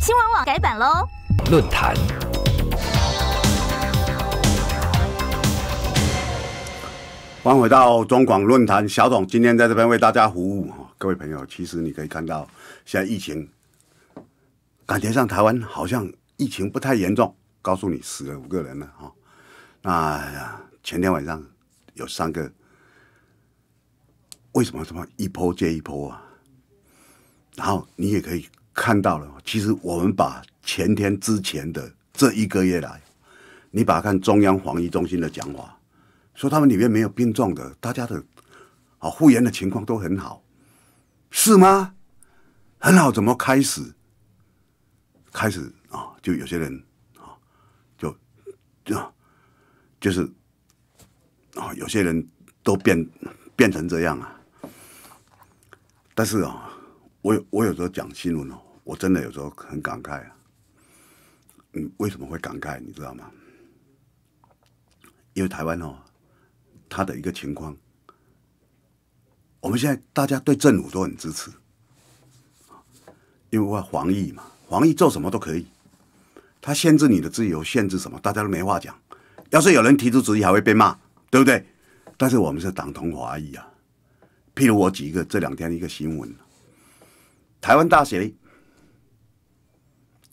新闻网改版喽！论坛，欢迎回到中广论坛，小董今天在这边为大家服务哈，各位朋友，其实你可以看到，现在疫情感觉上台湾好像疫情不太严重，告诉你死了五个人了哈，那前天晚上有三个，为什么这么一波接一波啊？然后你也可以。看到了，其实我们把前天之前的这一个月来，你把看中央防疫中心的讲话，说他们里面没有病状的，大家的啊复员的情况都很好，是吗？很好，怎么开始？开始啊，就有些人啊，就就就是啊，有些人都变变成这样啊。但是啊，我有我有时候讲新闻哦。我真的有时候很感慨啊！嗯，为什么会感慨？你知道吗？因为台湾哦，它的一个情况，我们现在大家对政府都很支持，因为防疫嘛，防疫做什么都可以，他限制你的自由，限制什么大家都没话讲。要是有人提出质疑，还会被骂，对不对？但是我们是党同华裔啊。譬如我几个这两天的一个新闻，台湾大学。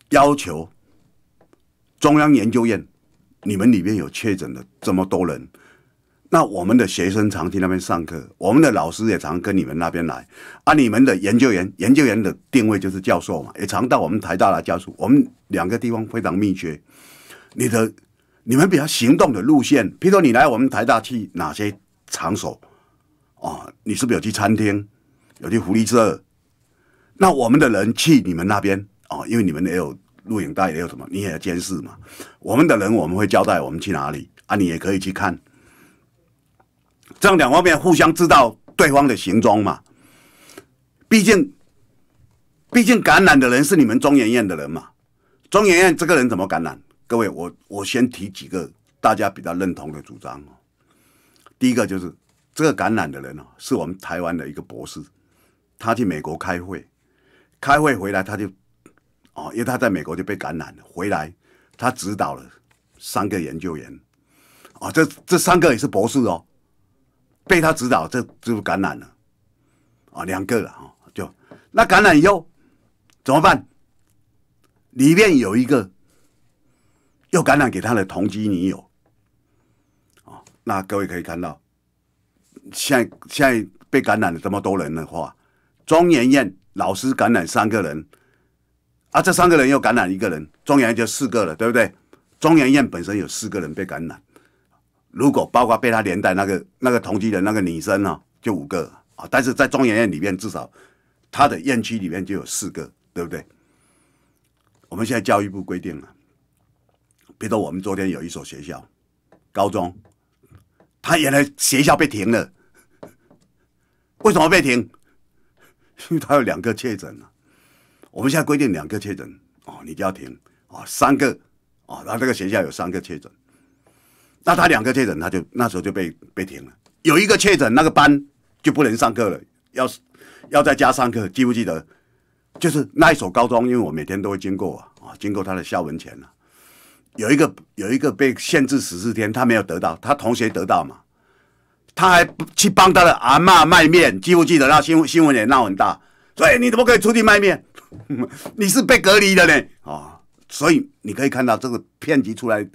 要求中央研究院，你们里面有确诊的这么多人，那我们的学生常去那边上课，我们的老师也常跟你们那边来，啊，你们的研究员，研究员的定位就是教授嘛，也常到我们台大来教书。我们两个地方非常密切。你的，你们比较行动的路线，譬如你来我们台大去哪些场所，啊，你是不是有去餐厅，有去福利社，那我们的人去你们那边。哦，因为你们也有录影带，也有什么，你也要监视嘛。我们的人我们会交代我们去哪里啊，你也可以去看，这样两方面互相知道对方的行踪嘛。毕竟，毕竟感染的人是你们中研院的人嘛。中研院这个人怎么感染？各位，我我先提几个大家比较认同的主张哦。第一个就是这个感染的人哦，是我们台湾的一个博士，他去美国开会，开会回来他就。哦，因为他在美国就被感染了，回来他指导了三个研究员，啊，这这三个也是博士哦，被他指导，这就感染了，啊，两个了哈，就那感染以后怎么办？里面有一个又感染给他的同居女友，啊，那各位可以看到，现现在被感染了这么多人的话，庄严燕老师感染三个人。啊，这三个人又感染一个人，中研就四个了，对不对？中研院本身有四个人被感染，如果包括被他连带那个那个同居的那个女生呢，就五个啊。但是在中研院里面，至少他的院区里面就有四个，对不对？我们现在教育部规定了，比如说我们昨天有一所学校，高中，他原来学校被停了，为什么被停？因为他有两个确诊了。我们现在规定两个确诊哦，你就要停哦，三个哦，那这个学校有三个确诊，那他两个确诊，他就那时候就被被停了。有一个确诊，那个班就不能上课了，要要在家上课。记不记得？就是那一所高中，因为我每天都会经过啊，啊，经过他的校门前了。有一个有一个被限制十四天，他没有得到，他同学得到嘛，他还去帮他的阿妈卖面。记不记得？那新新闻也闹很大，所以你怎么可以出去卖面？你是被隔离的呢啊，所以你可以看到这个骗局出来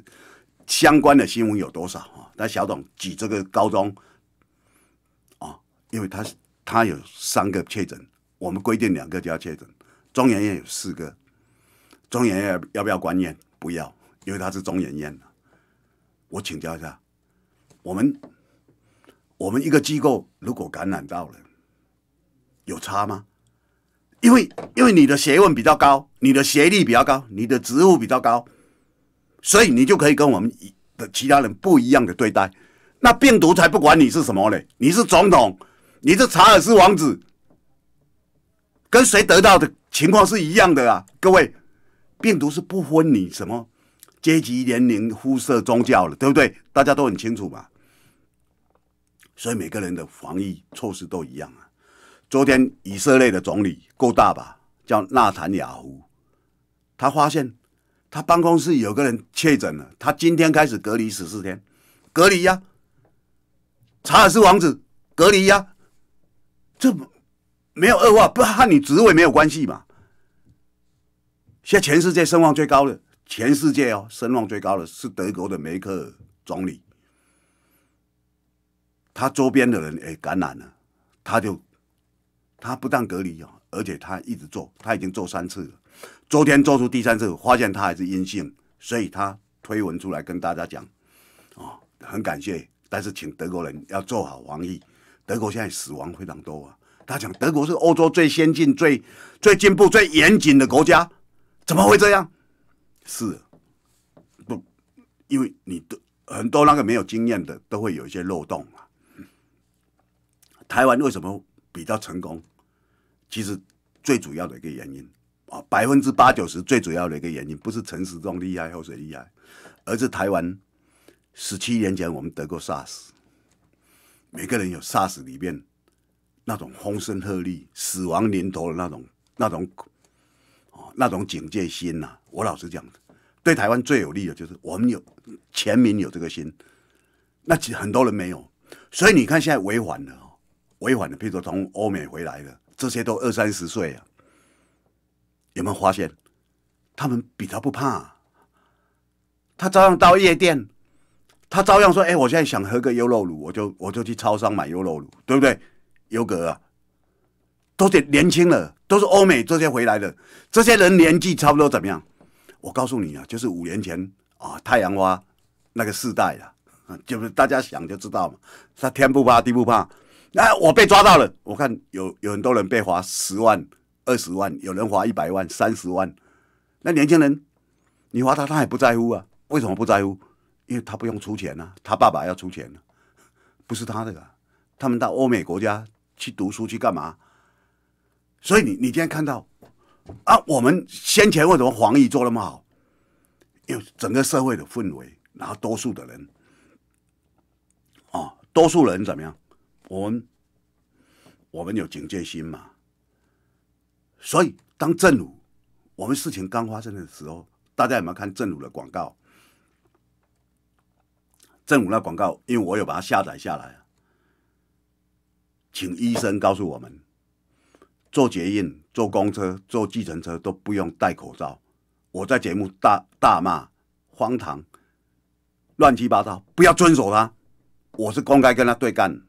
相关的新闻有多少啊？但小董举这个高中啊，因为他他有三个确诊，我们规定两个就要确诊。中研院有四个，中研院要不要关院？不要，因为他是中研院。我请教一下，我们我们一个机构如果感染到了，有差吗？因为因为你的学问比较高，你的学历比较高，你的职务比较高，所以你就可以跟我们的其他人不一样的对待。那病毒才不管你是什么嘞，你是总统，你是查尔斯王子，跟谁得到的情况是一样的啊！各位，病毒是不分你什么阶级、年龄、肤色、宗教的，对不对？大家都很清楚吧？所以每个人的防疫措施都一样。啊。昨天以色列的总理够大吧？叫纳坦雅胡，他发现他办公室有个人确诊了，他今天开始隔离十四天，隔离呀。查尔斯王子隔离呀，这没有恶化，不和你职位没有关系嘛。现在全世界声望最高的，全世界哦，声望最高的，是德国的梅克尔总理，他周边的人诶感染了，他就。他不但隔离啊，而且他一直做，他已经做三次了。昨天做出第三次，发现他还是阴性，所以他推文出来跟大家讲，啊，很感谢，但是请德国人要做好防疫。德国现在死亡非常多啊，他讲德国是欧洲最先进、最最进步、最严谨的国家，怎么会这样？是不？因为你的很多那个没有经验的，都会有一些漏洞啊。台湾为什么比较成功？其实最主要的一个原因啊，百分之八九十最主要的一个原因，不是陈时中厉害，后谁厉害，而是台湾十七年前我们得过 SARS，每个人有 SARS 里面那种风声鹤唳、死亡临头的那种、那种哦、那种警戒心呐。我老是讲，对台湾最有利的就是我们有全民有这个心，那其很多人没有，所以你看现在违反的哦，违反的，譬如说从欧美回来的。这些都二三十岁啊，有没有发现？他们比他不怕。他照样到夜店，他照样说：“哎，我现在想喝个优酪乳，我就我就去超商买优酪乳，对不对？优格啊，都得年轻了，都是欧美这些回来的，这些人年纪差不多怎么样？我告诉你啊，就是五年前啊，太阳花那个世代啊，就是大家想就知道嘛，他天不怕地不怕。”那我被抓到了，我看有有很多人被罚十万、二十万，有人罚一百万、三十万。那年轻人，你罚他，他也不在乎啊？为什么不在乎？因为他不用出钱啊，他爸爸要出钱，不是他的。他们到欧美国家去读书去干嘛？所以你你今天看到啊，我们先前为什么防疫做那么好？因为整个社会的氛围，然后多数的人，啊，多数人怎么样？我们，我们有警戒心嘛？所以，当正午，我们事情刚发生的时候，大家有没有看正午的广告？正午那广告，因为我有把它下载下来，请医生告诉我们，坐捷运、坐公车、坐计程车都不用戴口罩。我在节目大大骂，荒唐，乱七八糟，不要遵守他。我是公开跟他对干。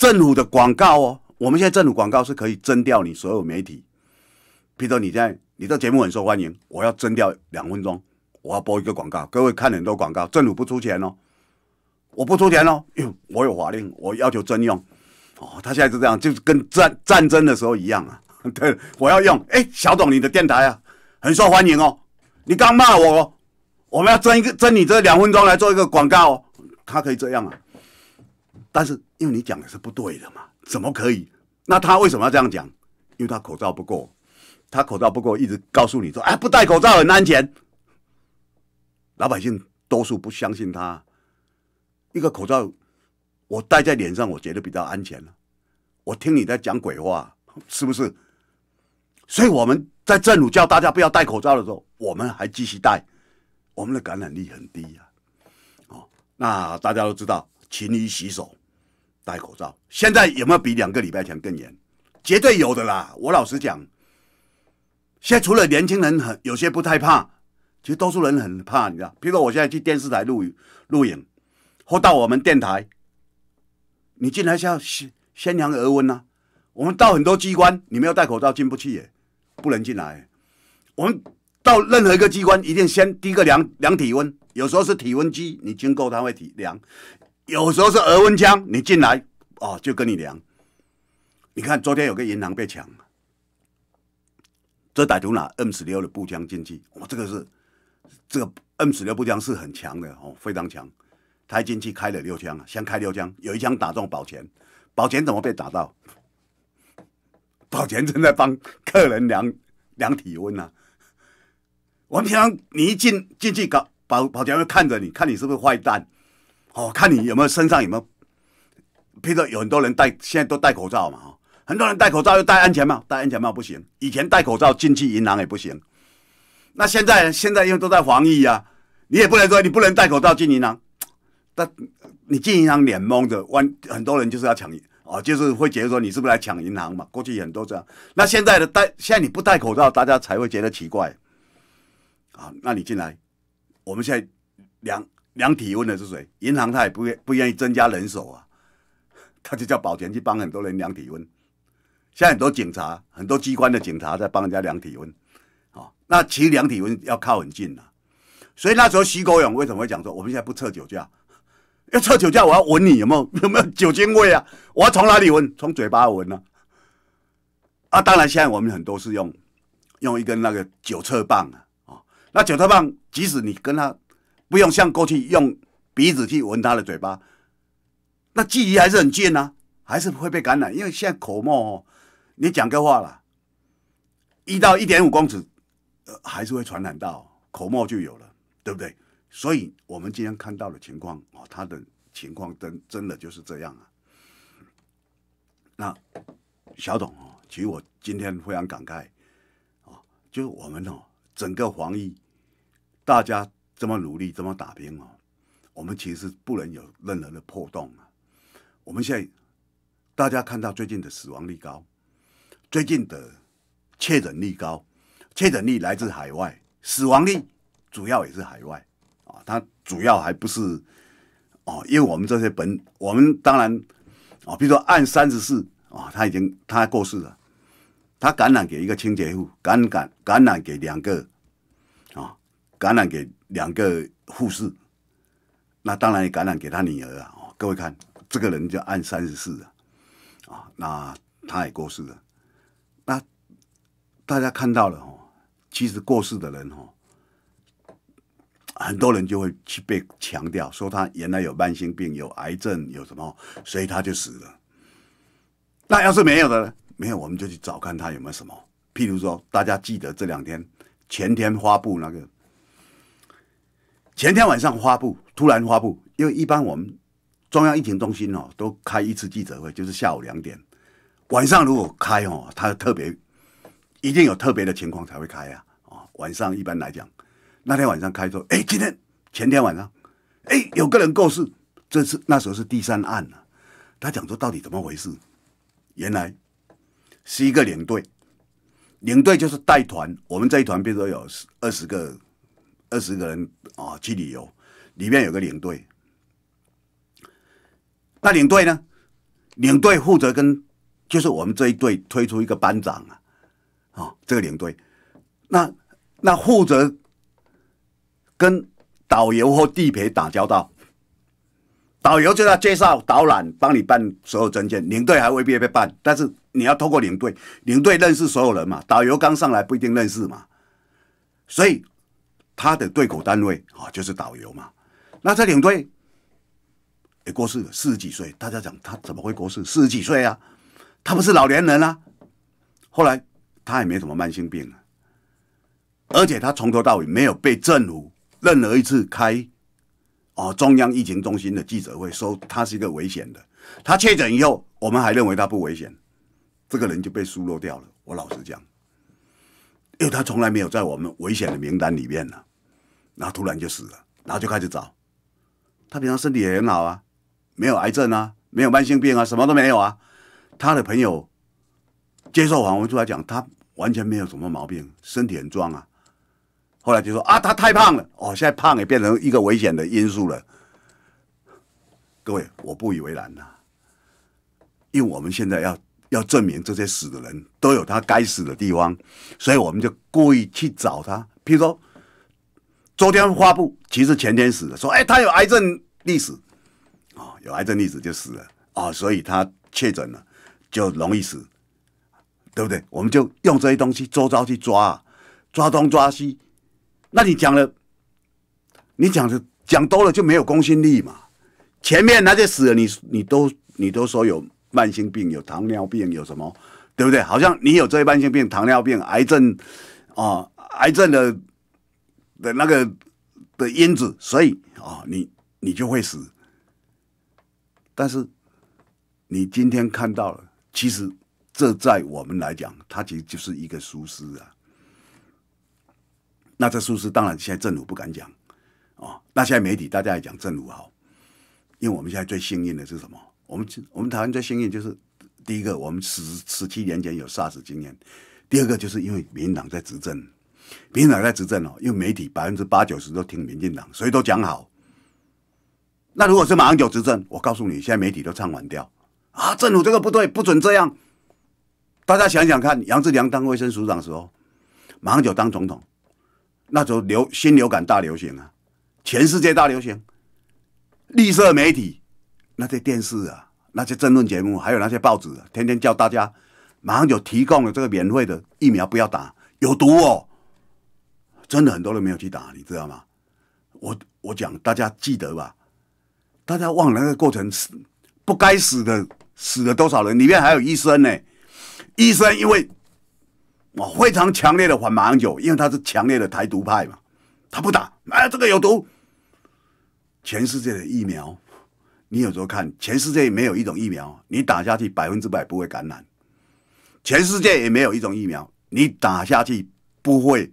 政府的广告哦，我们现在政府广告是可以征调你所有媒体，比如你在你的节目很受欢迎，我要征调两分钟，我要播一个广告。各位看很多广告，政府不出钱哦，我不出钱哦，因为我有法令，我要求征用。哦，他现在是这样，就是跟战战争的时候一样啊。对，我要用，哎，小董你的电台啊，很受欢迎哦，你刚骂我哦，我们要争一个争你这两分钟来做一个广告，哦，他可以这样啊，但是。因为你讲的是不对的嘛？怎么可以？那他为什么要这样讲？因为他口罩不够，他口罩不够，一直告诉你说：“哎，不戴口罩很安全。”老百姓多数不相信他。一个口罩，我戴在脸上，我觉得比较安全了。我听你在讲鬼话，是不是？所以我们在政府叫大家不要戴口罩的时候，我们还继续戴。我们的感染力很低呀。哦，那大家都知道，勤于洗手。戴口罩，现在有没有比两个礼拜前更严？绝对有的啦！我老实讲，现除了年轻人很有些不太怕，其实多数人很怕，你知道？比如说我现在去电视台录录影，或到我们电台，你进来先先先量额温呐。我们到很多机关，你没有戴口罩进不去，耶，不能进来。我们到任何一个机关，一定先第一个量量体温，有时候是体温机，你经过它会体量。有时候是额温枪，你进来哦就跟你量。你看昨天有个银行被抢，这歹徒拿 M 十六的步枪进去，哇，这个是这个 M 十六步枪是很强的哦，非常强。他进去开了六枪，先开六枪，有一枪打中保全，保全怎么被打到？保全正在帮客人量量体温呢。我平常你一进进去搞，保保全会看着你看你是不是坏蛋。哦，看你有没有身上有没有？譬如说，有很多人戴，现在都戴口罩嘛，哈，很多人戴口罩又戴安全帽，戴安全帽不行。以前戴口罩进去银行也不行，那现在现在因为都在防疫啊，你也不能说你不能戴口罩进银行，但你进银行脸蒙着，万很多人就是要抢，哦，就是会觉得说你是不是来抢银行嘛？过去很多这样，那现在的戴，现在你不戴口罩，大家才会觉得奇怪，啊，那你进来，我们现在量。量体温的是谁？银行他也不愿不愿意增加人手啊，他就叫保全去帮很多人量体温。现在很多警察、很多机关的警察在帮人家量体温。哦，那其实量体温要靠很近呐。所以那时候徐国勇为什么会讲说我们现在不测酒驾？要测酒驾，我要闻你有没有 有没有酒精味啊？我要从哪里闻？从嘴巴闻呢？啊，当然现在我们很多是用用一根那个酒测棒啊。那酒测棒即使你跟他。不用像过去用鼻子去闻他的嘴巴，那距离还是很近啊，还是会被感染。因为现在口沫，你讲个话了，一到一点五公尺，呃，还是会传染到口沫就有了，对不对？所以我们今天看到的情况哦，他的情况真真的就是这样啊。那小董啊，其实我今天非常感慨哦，就是我们哦，整个防疫，大家。这么努力，这么打拼哦，我们其实不能有任何的破洞啊！我们现在大家看到最近的死亡率高，最近的确诊率高，确诊率来自海外，死亡率主要也是海外啊，它主要还不是哦，因为我们这些本，我们当然哦，比如说按三十四啊，他已经他过世了，他感染给一个清洁户，感染感染给两个。感染给两个护士，那当然也感染给他女儿啊。哦。各位看，这个人就按三十四啊，那他也过世了。那大家看到了哦，其实过世的人哦，很多人就会去被强调说他原来有慢性病、有癌症、有什么，所以他就死了。那要是没有的，呢？没有我们就去找看他有没有什么。譬如说，大家记得这两天前天发布那个。前天晚上发布，突然发布，因为一般我们中央疫情中心哦都开一次记者会，就是下午两点。晚上如果开哦，它特别一定有特别的情况才会开啊。啊，晚上一般来讲，那天晚上开说，哎，今天前天晚上，哎，有个人告示，这次那时候是第三案了。他讲说到底怎么回事？原来是一个领队，领队就是带团，我们这一团比如说有二十个二十个人啊，去旅游，里面有个领队。那领队呢？领队负责跟，就是我们这一队推出一个班长啊，啊，这个领队，那那负责跟导游或地陪打交道。导游就要介绍导览，帮你办所有证件。领队还未必会办，但是你要通过领队。领队认识所有人嘛，导游刚上来不一定认识嘛，所以。他的对口单位啊，就是导游嘛。那这领队也过世了，四十几岁。大家讲他怎么会过世？四十几岁啊，他不是老年人啊。后来他也没什么慢性病啊，而且他从头到尾没有被政府任何一次开哦中央疫情中心的记者会说他是一个危险的。他确诊以后，我们还认为他不危险，这个人就被疏漏掉了。我老实讲，因为他从来没有在我们危险的名单里面呢。然后突然就死了，然后就开始找。他平常身体也很好啊，没有癌症啊，没有慢性病啊，什么都没有啊。他的朋友接受访问出来讲，他完全没有什么毛病，身体很壮啊。后来就说啊，他太胖了，哦，现在胖也变成一个危险的因素了。各位，我不以为然呐，因为我们现在要要证明这些死的人都有他该死的地方，所以我们就故意去找他，譬如说。昨天发布，其实前天死的，说哎，他有癌症历史，哦，有癌症历史就死了，啊，所以他确诊了，就容易死，对不对？我们就用这些东西周遭去抓，抓东抓西。那你讲了，你讲的讲多了就没有公信力嘛？前面那些死了，你你都你都说有慢性病、有糖尿病、有什么，对不对？好像你有这些慢性病、糖尿病、癌症，啊，癌症的。的那个的因子，所以啊，你你就会死。但是你今天看到了，其实这在我们来讲，它其实就是一个疏失啊。那这疏失，当然现在政府不敢讲啊。那现在媒体大家也讲政府好，因为我们现在最幸运的是什么？我们我们台湾最幸运就是第一个，我们十十七年前有 SARS 经验；第二个，就是因为民党在执政。民进党在执政哦，因为媒体百分之八九十都听民进党，所以都讲好。那如果是马英九执政，我告诉你，现在媒体都唱反调啊！政府这个不对，不准这样。大家想想看，杨志良当卫生署长的时候，马英九当总统，那时候流新流感大流行啊，全世界大流行。绿色媒体，那些电视啊，那些争论节目，还有那些报纸，天天叫大家马英九提供了这个免费的疫苗不要打，有毒哦。真的很多人没有去打，你知道吗？我我讲，大家记得吧？大家忘了那个过程死，不该死的死了多少人？里面还有医生呢，医生因为我非常强烈的反马英九，因为他是强烈的台独派嘛，他不打，哎，这个有毒。全世界的疫苗，你有时候看，全世界没有一种疫苗你打下去百分之百不会感染，全世界也没有一种疫苗你打下去不会。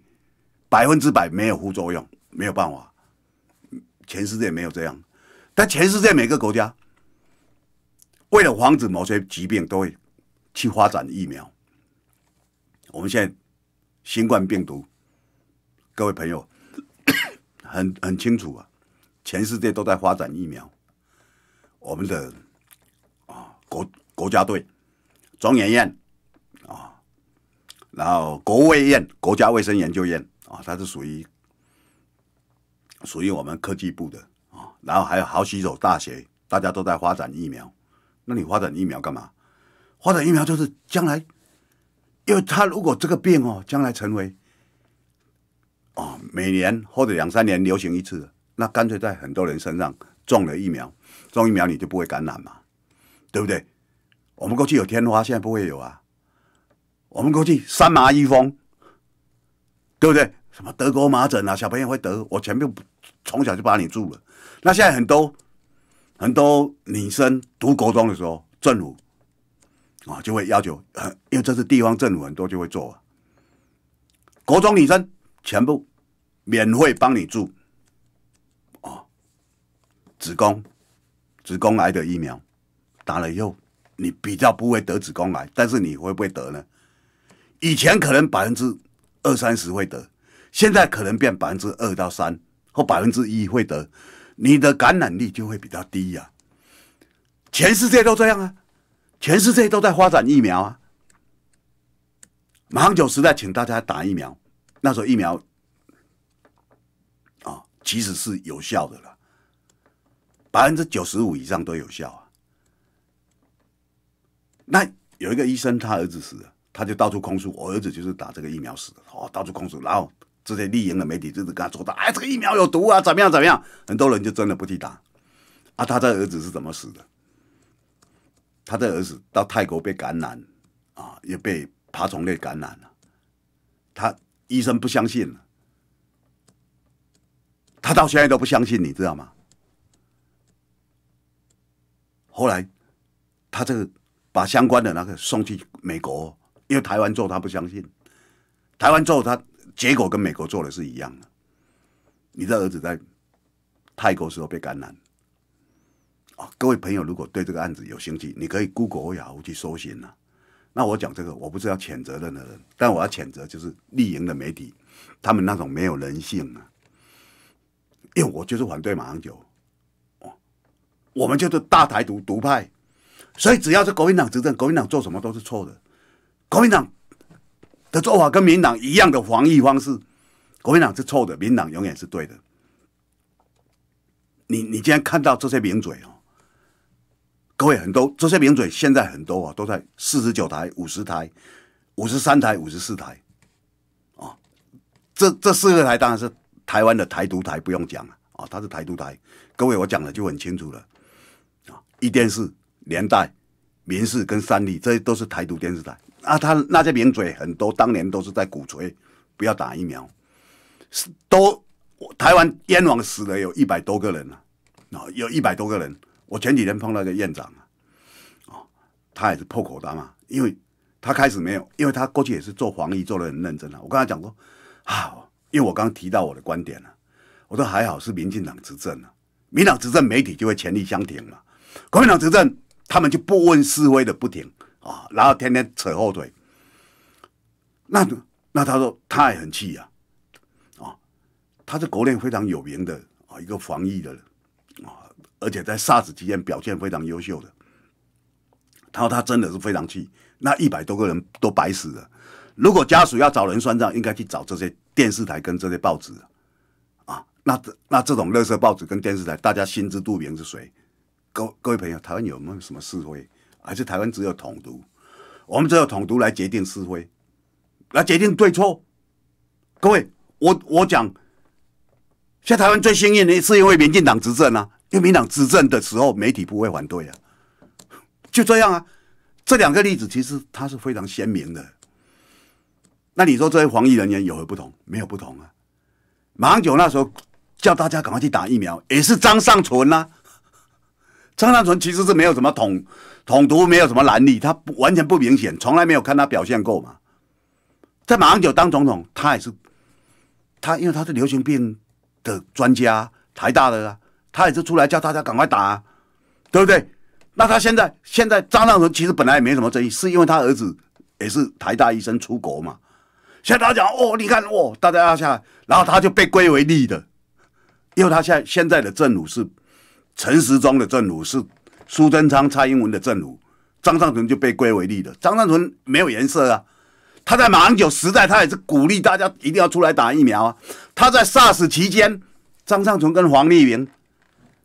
百分之百没有副作用，没有办法，全世界没有这样。但全世界每个国家，为了防止某些疾病，都会去发展疫苗。我们现在新冠病毒，各位朋友 很很清楚啊，全世界都在发展疫苗。我们的啊国国家队，中研院啊，然后国卫院国家卫生研究院。啊，它是属于属于我们科技部的啊，然后还有好几所大学，大家都在发展疫苗。那你发展疫苗干嘛？发展疫苗就是将来，因为他如果这个病哦，将来成为啊每年或者两三年流行一次，那干脆在很多人身上种了疫苗，种疫苗你就不会感染嘛，对不对？我们过去有天花，现在不会有啊。我们过去三麻一风。对不对？什么德国麻疹啊，小朋友会得，我全部从小就把你住了。那现在很多很多女生读国中的时候，政府啊就会要求，因为这是地方政府，很多就会做。国中女生全部免费帮你住，哦，子宫子宫癌的疫苗打了以后，你比较不会得子宫癌，但是你会不会得呢？以前可能百分之。二三十会得，现在可能变百分之二到三，或百分之一会得，你的感染率就会比较低呀。全世界都这样啊，全世界都在发展疫苗啊。马上就时代，请大家打疫苗。那时候疫苗啊，其实是有效的了，百分之九十五以上都有效啊。那有一个医生，他儿子死了。他就到处控诉，我儿子就是打这个疫苗死的，哦，到处控诉，然后这些利营的媒体就是跟他说到，哎，这个疫苗有毒啊，怎么样怎么样？很多人就真的不去打，啊，他的儿子是怎么死的？他的儿子到泰国被感染，啊，也被爬虫类感染了，他医生不相信了，他到现在都不相信，你知道吗？后来他这个把相关的那个送去美国。因为台湾做他不相信，台湾做他结果跟美国做的是一样的。你的儿子在泰国时候被感染，各位朋友，如果对这个案子有兴趣，你可以 Google 雅虎去搜寻啊。那我讲这个，我不是要谴责任何人，但我要谴责就是立营的媒体，他们那种没有人性啊。因为我就是反对马英九，哦，我们就是大台独独派，所以只要是国民党执政，国民党做什么都是错的。国民党的做法跟民党一样的防疫方式，国民党是错的，民党永远是对的。你你今天看到这些名嘴哦，各位很多这些名嘴现在很多啊，都在四十九台、五十台、五十三台、五十四台，啊，这这四个台当然是台湾的台独台，不用讲啊，哦，它是台独台。各位我讲的就很清楚了啊，一电视、年代、民视跟三立，这都是台独电视台。啊，他那些名嘴很多，当年都是在鼓吹不要打疫苗，是都台湾燕王死了有一百多个人了，啊，有一百多个人。我前几天碰到个院长啊，他也是破口大骂，因为他开始没有，因为他过去也是做防疫做的很认真啊。我跟他讲过啊，因为我刚提到我的观点了，我说还好是民进党执政啊，民党执政媒体就会全力相挺嘛，国民党执政他们就不问是非的不停。啊，然后天天扯后腿，那那他说他也很气呀，啊，他是国内非常有名的啊一个防疫的人啊，而且在 SARS 期间表现非常优秀的，他说他真的是非常气，那一百多个人都白死了，如果家属要找人算账，应该去找这些电视台跟这些报纸啊，那这那这种垃圾报纸跟电视台，大家心知肚明是谁，各各位朋友，台湾有没有什么示威？还是台湾只有统独，我们只有统独来决定是非，来决定对错。各位，我我讲，现在台湾最幸运的，是因为民进党执政啊，因为民党执政的时候，媒体不会反对啊，就这样啊。这两个例子其实它是非常鲜明的。那你说这些防疫人员有何不同？没有不同啊。马英九那时候叫大家赶快去打疫苗，也是张尚存呐。张大春其实是没有什么统统独，没有什么能力，他完全不明显，从来没有看他表现过嘛。在马英九当总统，他也是他，因为他是流行病的专家，台大的，啊，他也是出来叫大家赶快打，啊，对不对？那他现在现在张大春其实本来也没什么争议，是因为他儿子也是台大医生出国嘛。现在他讲哦，你看哦，大家要下，来，然后他就被归为立的，因为他现现在的正府是。陈时中的正府是苏贞昌、蔡英文的正府，张尚存就被归为利的。张尚存没有颜色啊，他在马英九时代，他也是鼓励大家一定要出来打疫苗啊。他在 SARS 期间，张尚存跟黄立明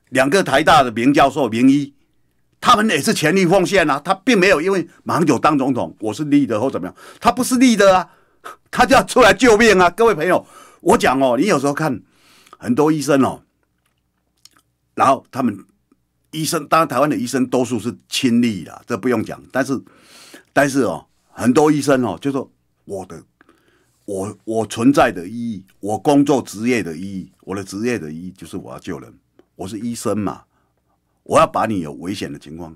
两个台大的名教授、名医，他们也是全力奉献啊。他并没有因为马英九当总统，我是立的或怎么样，他不是立的啊，他就要出来救命啊。各位朋友，我讲哦，你有时候看很多医生哦。然后他们医生，当然台湾的医生多数是亲历啦，这不用讲。但是，但是哦，很多医生哦，就说我的，我我存在的意义，我工作职业的意义，我的职业的意义就是我要救人。我是医生嘛，我要把你有危险的情况，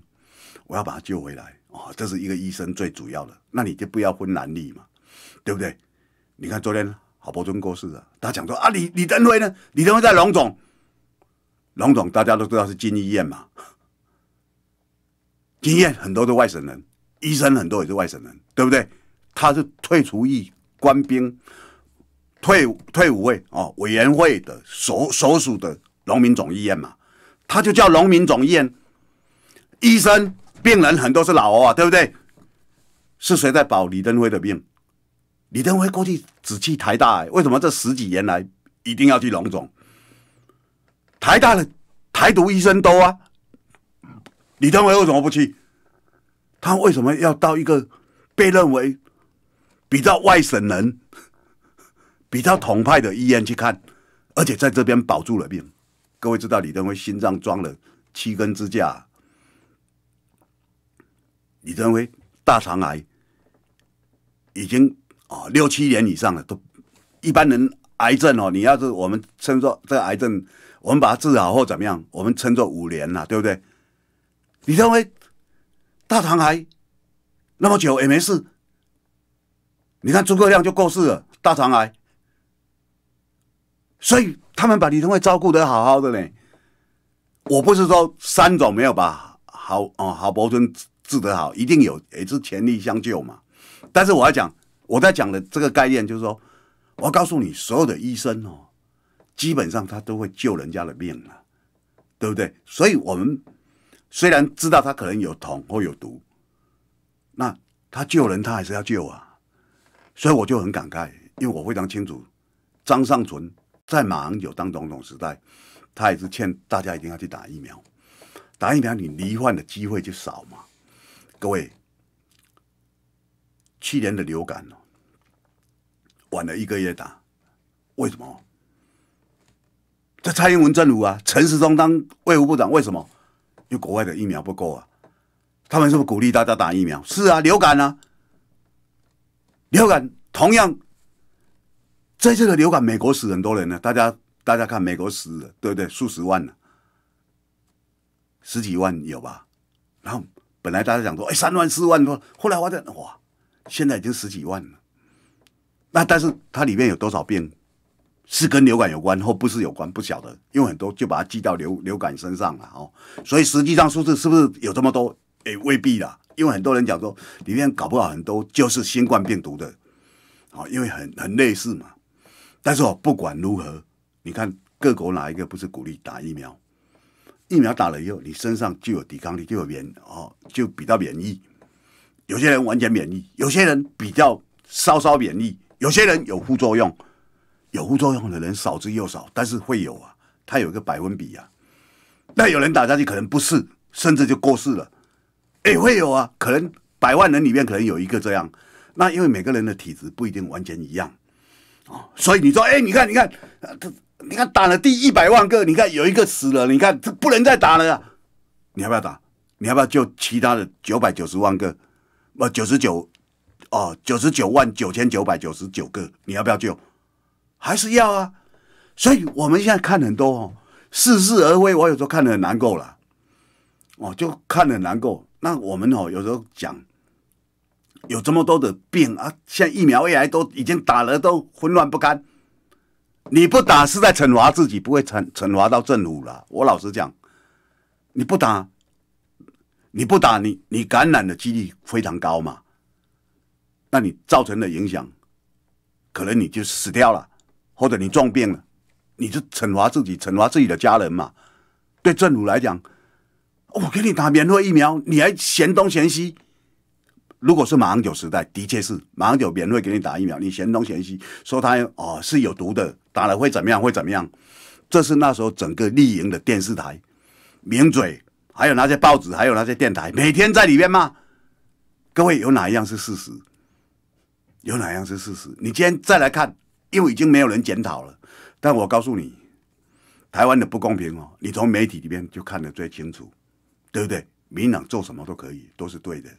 我要把他救回来啊！这是一个医生最主要的。那你就不要分难力嘛，对不对？你看昨天郝伯尊过世了，他讲说啊，李李登辉呢？李登辉在龙总。龙总，大家都知道是金医院嘛，金院很多的外省人，医生很多也是外省人，对不对？他是退出役官兵，退退伍位哦，委员会的所所属的农民总医院嘛，他就叫农民总医院，医生病人很多是老欧啊，对不对？是谁在保李登辉的病？李登辉过去只去台大，为什么这十几年来一定要去龙总？台大的台独医生多啊，李登辉为什么不去？他为什么要到一个被认为比较外省人、比较统派的医院去看？而且在这边保住了命？各位知道李登辉心脏装了七根支架，李登辉大肠癌已经啊六七年以上了，都一般人癌症哦。你要是我们称作这癌症。我们把它治好或怎么样，我们称作五年了，对不对？李认为大肠癌那么久也没事，你看诸葛亮就过世了大肠癌，所以他们把李登辉照顾的好好的呢。我不是说三种没有把好哦好伯尊治得好，一定有也是全力相救嘛。但是我要讲，我在讲的这个概念就是说，我要告诉你所有的医生哦。基本上他都会救人家的命了，对不对？所以我们虽然知道他可能有铜或有毒，那他救人他还是要救啊。所以我就很感慨，因为我非常清楚，张尚存在马英九当总统时代，他也是劝大家一定要去打疫苗。打疫苗你罹患的机会就少嘛。各位，去年的流感哦，晚了一个月打，为什么？这蔡英文政府啊，陈时中当卫福部长，为什么？因为国外的疫苗不够啊。他们是不是鼓励大家打疫苗？是啊，流感啊，流感同样这次的流感，美国死很多人呢。大家大家看，美国死对不对？数十万，十几万有吧？然后本来大家想说，哎，三万四万多，后来发现哇，现在已经十几万了。那但是它里面有多少病？是跟流感有关，或不是有关，不晓得。因为很多就把它记到流流感身上了哦。所以实际上数字是不是有这么多？也未必啦。因为很多人讲说里面搞不好很多就是新冠病毒的，哦，因为很很类似嘛。但是不管如何，你看各国哪一个不是鼓励打疫苗？疫苗打了以后，你身上就有抵抗力，就有免哦，就比较免疫。有些人完全免疫，有些人比较稍稍免疫，有些人有副作用。有副作用的人少之又少，但是会有啊，它有一个百分比啊。那有人打下去可能不是，甚至就过世了，也会有啊。可能百万人里面可能有一个这样。那因为每个人的体质不一定完全一样啊，所以你说，哎，你看，你看，他，你看打了第一百万个，你看有一个死了，你看这不能再打了。你要不要打？你要不要救其他的九百九十万个？不，九十九，哦，九十九万九千九百九十九个，你要不要救？还是要啊，所以我们现在看很多哦，似是而非，我有时候看的很难过了，哦，就看很难过。那我们哦，有时候讲有这么多的病啊，现在疫苗也来都已经打了，都混乱不堪。你不打是在惩罚自己，不会惩惩罚到政府了。我老实讲，你不打，你不打，你你感染的几率非常高嘛，那你造成的影响，可能你就死掉了。或者你撞病了，你就惩罚自己，惩罚自己的家人嘛。对政府来讲，我给你打免费疫苗，你还嫌东嫌西。如果是马英九时代，的确是马英九免费给你打疫苗，你嫌东嫌西，说他哦是有毒的，打了会怎么样，会怎么样？这是那时候整个立营的电视台、名嘴，还有那些报纸，还有那些电台，每天在里面骂。各位有哪一样是事实？有哪样是事实？你今天再来看。因为已经没有人检讨了，但我告诉你，台湾的不公平哦，你从媒体里面就看得最清楚，对不对？民党做什么都可以，都是对的，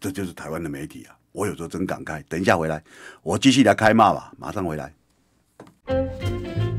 这就是台湾的媒体啊！我有时候真感慨。等一下回来，我继续来开骂吧，马上回来。